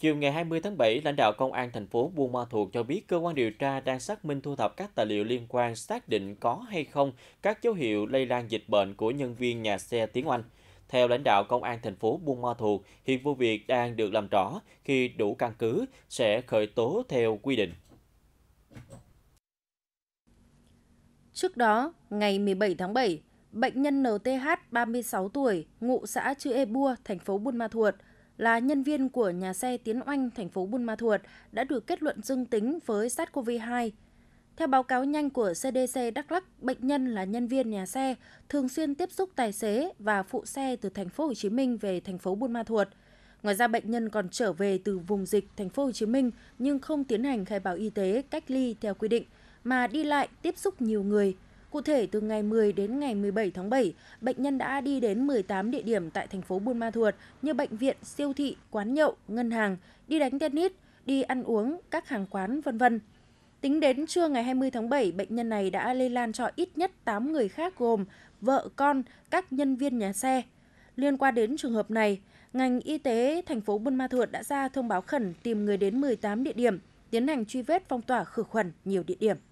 Chiều ngày 20 tháng 7, lãnh đạo Công an thành phố Buôn Ma Thuột cho biết cơ quan điều tra đang xác minh thu thập các tài liệu liên quan xác định có hay không các dấu hiệu lây lan dịch bệnh của nhân viên nhà xe tiếng Anh. Theo lãnh đạo Công an thành phố Buôn Ma Thuột, hiện vụ việc đang được làm rõ, khi đủ căn cứ sẽ khởi tố theo quy định. Trước đó, ngày 17 tháng 7, bệnh nhân NTH 36 tuổi, ngụ xã Chư Ê e Bua, thành phố Buôn Ma Thuột – là nhân viên của nhà xe Tiến Oanh, thành phố Buôn Ma Thuột đã được kết luận dương tính với SARS-CoV-2. Theo báo cáo nhanh của CDC Đắk lắc bệnh nhân là nhân viên nhà xe, thường xuyên tiếp xúc tài xế và phụ xe từ thành phố Hồ Chí Minh về thành phố Buôn Ma Thuột. Ngoài ra bệnh nhân còn trở về từ vùng dịch thành phố Hồ Chí Minh nhưng không tiến hành khai báo y tế cách ly theo quy định mà đi lại tiếp xúc nhiều người – Cụ thể, từ ngày 10 đến ngày 17 tháng 7, bệnh nhân đã đi đến 18 địa điểm tại thành phố Buôn Ma Thuột như bệnh viện, siêu thị, quán nhậu, ngân hàng, đi đánh tennis, đi ăn uống, các hàng quán, vân vân. Tính đến trưa ngày 20 tháng 7, bệnh nhân này đã lây lan cho ít nhất 8 người khác gồm vợ con, các nhân viên nhà xe. Liên quan đến trường hợp này, ngành y tế thành phố Buôn Ma Thuột đã ra thông báo khẩn tìm người đến 18 địa điểm, tiến hành truy vết phong tỏa khử khuẩn nhiều địa điểm.